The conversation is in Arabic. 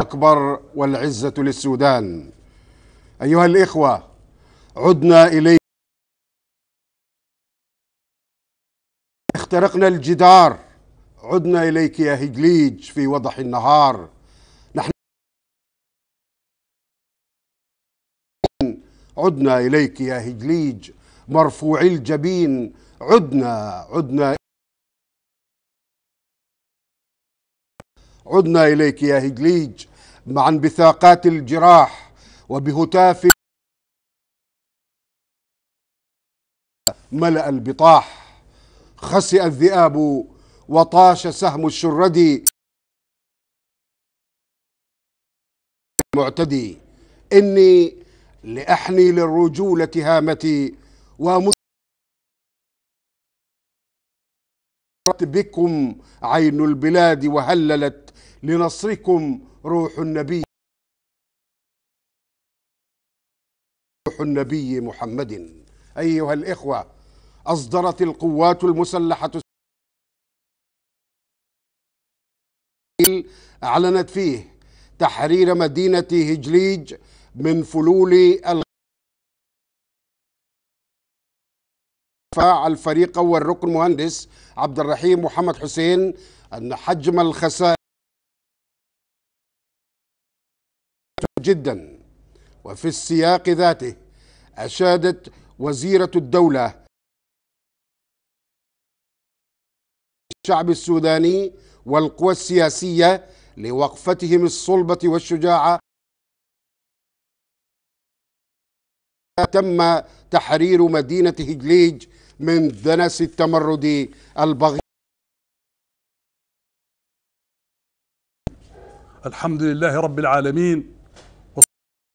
أكبر والعزة للسودان أيها الإخوة عدنا إلي اخترقنا الجدار عدنا إليك يا هجليج في وضح النهار نحن عدنا إليك يا هجليج مرفوعي الجبين عدنا عدنا عدنا إليك يا هجليج مع انبثاقات الجراح وبهتاف ملأ البطاح خسئ الذئاب وطاش سهم الشردي معتدي إني لأحني للرجولة هامتي ومس بكم عين البلاد وهللت لنصركم روح النبي روح النبي محمد أيها الإخوة أصدرت القوات المسلحة أعلنت فيه تحرير مدينة هجليج من فلول الغ... الفريق أول ركن مهندس عبد الرحيم محمد حسين أن حجم الخسائر جدا وفي السياق ذاته أشادت وزيرة الدولة الشعب السوداني والقوى السياسية لوقفتهم الصلبة والشجاعة تم تحرير مدينة هجليج من دنس التمرد البغي الحمد لله رب العالمين